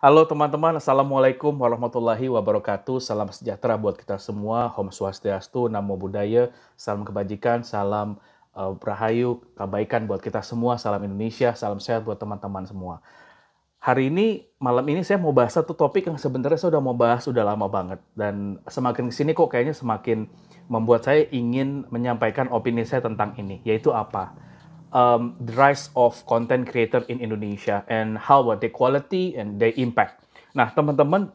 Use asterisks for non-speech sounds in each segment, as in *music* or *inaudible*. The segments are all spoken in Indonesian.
Halo teman-teman, Assalamualaikum warahmatullahi wabarakatuh. Salam sejahtera buat kita semua. Om Swastiastu, Namo Buddhaya, salam kebajikan, salam uh, rahayu, kebaikan buat kita semua. Salam Indonesia, salam sehat buat teman-teman semua. Hari ini, malam ini saya mau bahas satu topik yang sebenarnya saya sudah mau bahas sudah lama banget. Dan semakin kesini kok kayaknya semakin membuat saya ingin menyampaikan opini saya tentang ini, yaitu apa? um, the rise of content creator in Indonesia and how about the quality and the impact. Nah, teman-teman,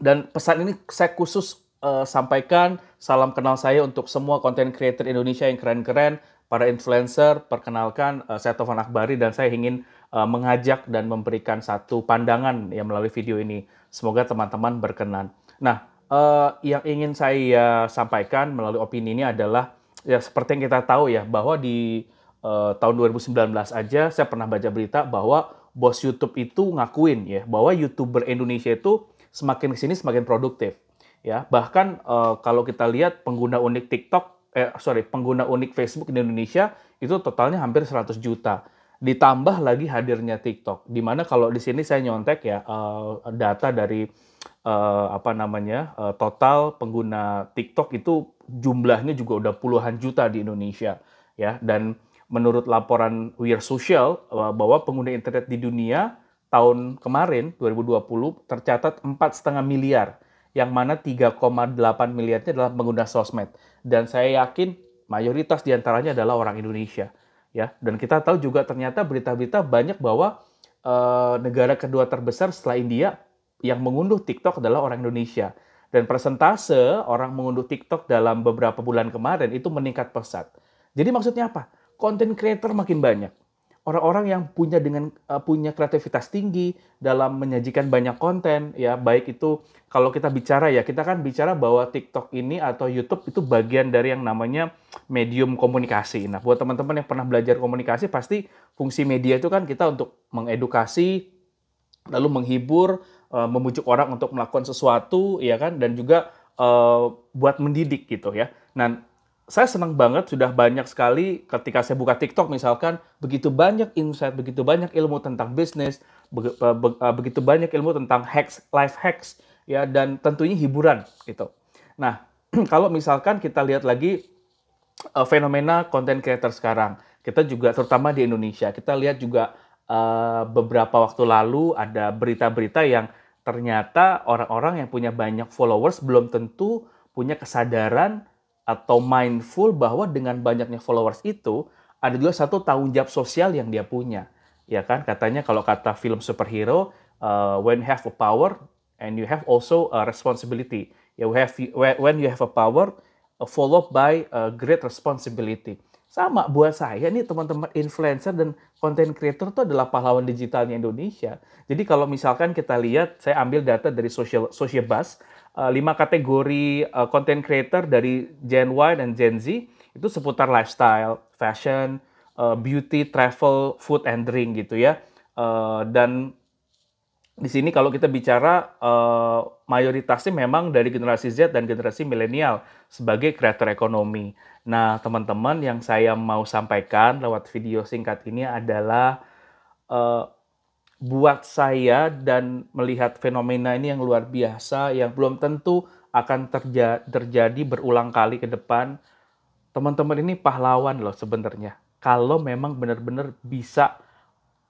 dan pesan ini saya khusus uh, sampaikan salam kenal saya untuk semua content creator Indonesia yang keren-keren, para influencer, perkenalkan uh, saya Tovan Akbari dan saya ingin uh, mengajak dan memberikan satu pandangan yang melalui video ini. Semoga teman-teman berkenan. Nah, uh, yang ingin saya sampaikan melalui opini ini adalah ya seperti yang kita tahu ya bahwa di Eh, tahun 2019 aja saya pernah baca berita bahwa bos YouTube itu ngakuin ya bahwa YouTuber Indonesia itu semakin kesini semakin produktif ya bahkan uh, kalau kita lihat pengguna unik TikTok eh sorry pengguna unik Facebook di Indonesia itu totalnya hampir 100 juta ditambah lagi hadirnya TikTok dimana kalau di sini saya nyontek ya eh, data dari apa namanya total pengguna TikTok itu jumlahnya juga udah puluhan juta di Indonesia ya dan menurut laporan We Are Social eh, bahwa pengguna internet di dunia tahun kemarin 2020 tercatat 4,5 miliar yang mana 3,8 miliarnya adalah pengguna sosmed dan saya yakin mayoritas diantaranya adalah orang Indonesia ya dan kita tahu juga ternyata berita-berita banyak bahwa eh, negara kedua terbesar setelah India yang mengunduh TikTok adalah orang Indonesia dan persentase orang mengunduh TikTok dalam beberapa bulan kemarin itu meningkat pesat jadi maksudnya apa konten creator makin banyak. Orang-orang yang punya dengan uh, punya kreativitas tinggi dalam menyajikan banyak konten ya, baik itu kalau kita bicara ya, kita kan bicara bahwa TikTok ini atau YouTube itu bagian dari yang namanya medium komunikasi. Nah, buat teman-teman yang pernah belajar komunikasi pasti fungsi media itu kan kita untuk mengedukasi lalu menghibur, uh, eh, memujuk orang untuk melakukan sesuatu ya kan dan juga uh, buat mendidik gitu ya. Nah, saya senang banget sudah banyak sekali ketika saya buka TikTok misalkan begitu banyak insight, begitu banyak ilmu tentang bisnis, eh, begitu banyak ilmu tentang hacks, life hacks ya dan tentunya hiburan gitu. Nah, *clears throat* kalau misalkan kita lihat lagi uh, fenomena konten creator sekarang, kita juga terutama di Indonesia, kita lihat juga uh, beberapa waktu lalu ada berita-berita yang ternyata orang-orang yang punya banyak followers belum tentu punya kesadaran atau mindful bahwa dengan banyaknya followers itu ada juga satu tanggung jawab sosial yang dia punya. Ya kan katanya kalau kata film superhero uh, when you have a power and you have also a responsibility. you ya, have when you have a power uh, followed by a great responsibility. Sama buat saya nih teman-teman influencer dan content creator itu adalah pahlawan digitalnya Indonesia. Jadi kalau misalkan kita lihat, saya ambil data dari social social bus, eh, lima kategori eh, content creator dari Gen Y dan Gen Z itu seputar lifestyle, fashion, eh, beauty, travel, food and drink gitu ya. dan di sini kalau kita bicara uh, mayoritasnya memang dari generasi Z dan generasi milenial sebagai kreator ekonomi. Nah, teman-teman yang saya mau sampaikan lewat video singkat ini adalah uh, buat saya dan melihat fenomena ini yang luar biasa yang belum tentu akan terja terjadi berulang kali ke depan. Teman-teman ini pahlawan loh sebenarnya. Kalau memang benar-benar bisa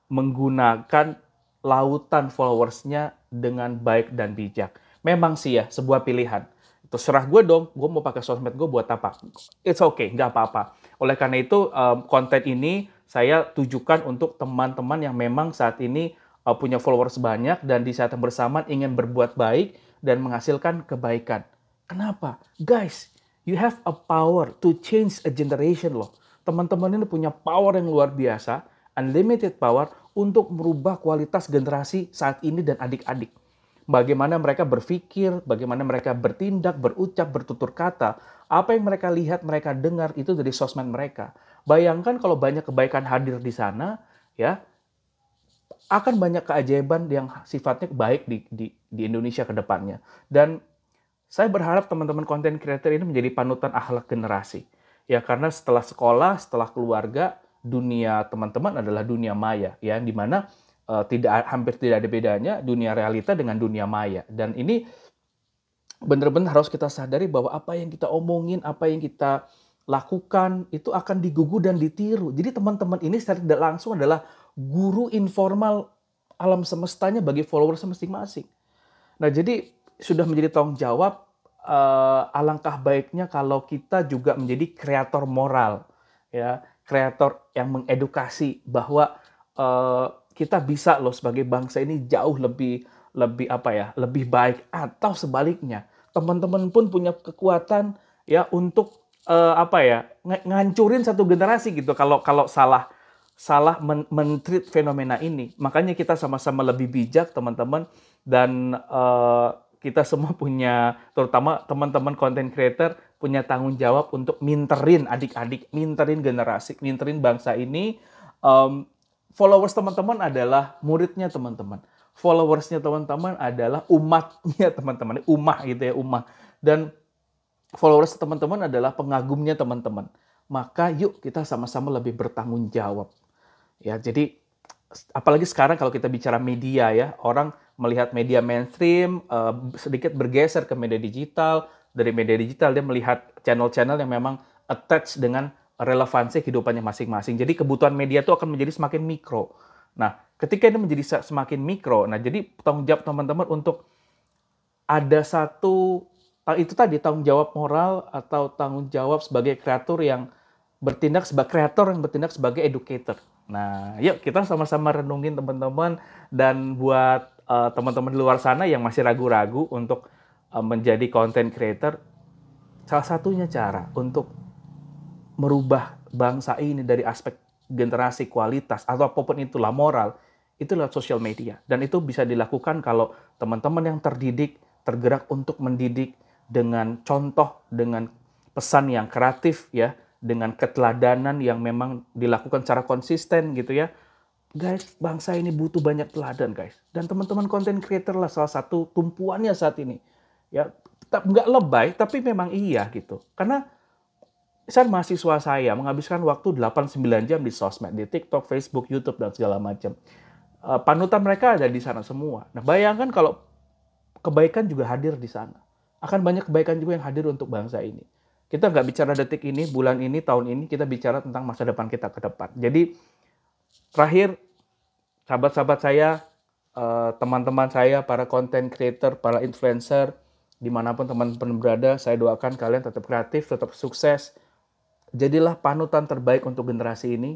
menggunakan lautan followersnya dengan baik dan bijak. Memang sih ya, sebuah pilihan. Terserah gue dong, gue mau pakai sosmed gue buat apa. It's okay, nggak apa-apa. Oleh karena itu, konten ini saya tujukan untuk teman-teman yang memang saat ini eh, punya followers banyak dan di saat yang bersamaan ingin berbuat baik dan menghasilkan kebaikan. Kenapa? Guys, you have a power to change a generation loh. Teman-teman ini punya power yang luar biasa, unlimited power untuk merubah kualitas generasi saat ini dan adik-adik. Bagaimana mereka berpikir, bagaimana mereka bertindak, berucap, bertutur kata, apa yang mereka lihat, mereka dengar itu dari sosmed mereka. Bayangkan kalau banyak kebaikan hadir di sana, ya akan banyak keajaiban yang sifatnya baik di, di, di Indonesia ke depannya. Dan saya berharap teman-teman konten -teman creator ini menjadi panutan akhlak generasi. Ya karena setelah sekolah, setelah keluarga, dunia teman-teman adalah dunia maya ya di mana uh, tidak hampir tidak ada bedanya dunia realita dengan dunia maya dan ini benar-benar harus kita sadari bahwa apa yang kita omongin apa yang kita lakukan itu akan digugu dan ditiru jadi teman-teman ini secara tidak langsung adalah guru informal alam semestanya bagi followers masing-masing nah jadi sudah menjadi tanggung jawab uh, alangkah baiknya kalau kita juga menjadi kreator moral ya kreator yang mengedukasi bahwa uh, kita bisa loh sebagai bangsa ini jauh lebih lebih apa ya lebih baik atau sebaliknya teman-teman pun punya kekuatan ya untuk uh, apa ya ng ngancurin satu generasi gitu kalau kalau salah salah men mentreat fenomena ini makanya kita sama-sama lebih bijak teman-teman dan uh, kita semua punya, terutama teman-teman content creator punya tanggung jawab untuk minterin adik-adik, minterin generasi, minterin bangsa ini. Um, followers teman-teman adalah muridnya teman-teman. Followersnya teman-teman adalah umatnya teman-teman, umah gitu ya, umah. Dan followers teman-teman adalah pengagumnya teman-teman. Maka yuk kita sama-sama lebih bertanggung jawab. Ya, jadi apalagi sekarang kalau kita bicara media ya, orang melihat media mainstream uh, sedikit bergeser ke media digital, dari media digital dia melihat channel-channel yang memang attach dengan relevansi kehidupannya masing-masing. Jadi kebutuhan media itu akan menjadi semakin mikro. Nah, ketika ini menjadi semakin mikro, nah jadi tanggung jawab teman-teman untuk ada satu itu tadi tanggung jawab moral atau tanggung jawab sebagai kreator yang bertindak sebagai kreator yang bertindak sebagai educator. Nah, yuk kita sama-sama renungin teman-teman dan buat uh, teman-teman di luar sana yang masih ragu-ragu untuk uh, menjadi content creator, salah satunya cara untuk merubah bangsa ini dari aspek generasi kualitas atau apapun itulah moral itu lewat sosial media dan itu bisa dilakukan kalau teman-teman yang terdidik tergerak untuk mendidik dengan contoh dengan pesan yang kreatif ya dengan keteladanan yang memang dilakukan secara konsisten gitu ya. Guys, bangsa ini butuh banyak teladan, guys. Dan teman-teman konten creator lah salah satu tumpuannya saat ini. Ya, tetap nggak lebay, tapi memang iya gitu. Karena saya mahasiswa saya menghabiskan waktu 8-9 jam di sosmed, di TikTok, Facebook, YouTube, dan segala macam. Eh, panutan mereka ada di sana semua. Nah, bayangkan kalau kebaikan juga hadir di sana. Akan banyak kebaikan juga yang hadir untuk bangsa ini. Kita nggak bicara detik ini, bulan ini, tahun ini, kita bicara tentang masa depan kita ke depan. Jadi terakhir, sahabat-sahabat saya, eh, teman-teman saya, para content creator, para influencer, dimanapun teman-teman berada, saya doakan kalian tetap kreatif, tetap sukses. Jadilah panutan terbaik untuk generasi ini.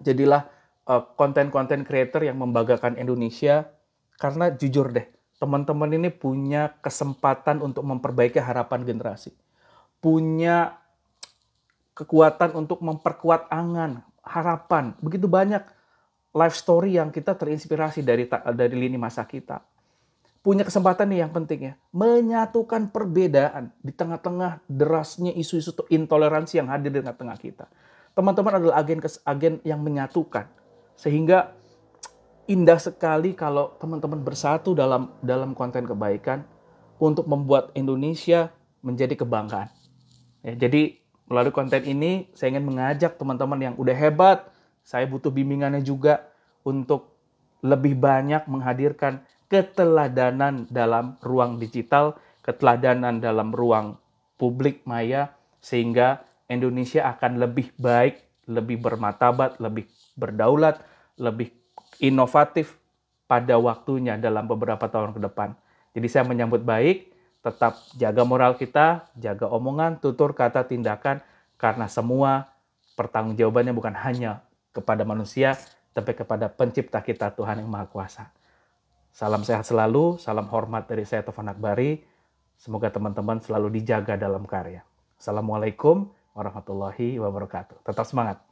Jadilah eh, konten-konten creator yang membanggakan Indonesia. Karena jujur deh, teman-teman ini punya kesempatan untuk memperbaiki harapan generasi punya kekuatan untuk memperkuat angan, harapan. Begitu banyak life story yang kita terinspirasi dari dari lini masa kita. Punya kesempatan nih yang penting ya, menyatukan perbedaan di tengah-tengah derasnya isu-isu intoleransi yang hadir di tengah-tengah kita. Teman-teman adalah agen agen yang menyatukan. Sehingga indah sekali kalau teman-teman bersatu dalam dalam konten kebaikan untuk membuat Indonesia menjadi kebanggaan. Ya, jadi melalui konten ini saya ingin mengajak teman-teman yang udah hebat, saya butuh bimbingannya juga untuk lebih banyak menghadirkan keteladanan dalam ruang digital, keteladanan dalam ruang publik maya sehingga Indonesia akan lebih baik, lebih bermartabat, lebih berdaulat, lebih inovatif pada waktunya dalam beberapa tahun ke depan. Jadi saya menyambut baik tetap jaga moral kita, jaga omongan, tutur kata, tindakan, karena semua pertanggungjawabannya bukan hanya kepada manusia, tapi kepada pencipta kita, Tuhan Yang Maha Kuasa. Salam sehat selalu, salam hormat dari saya, Tovan Akbari. Semoga teman-teman selalu dijaga dalam karya. Assalamualaikum warahmatullahi wabarakatuh. Tetap semangat.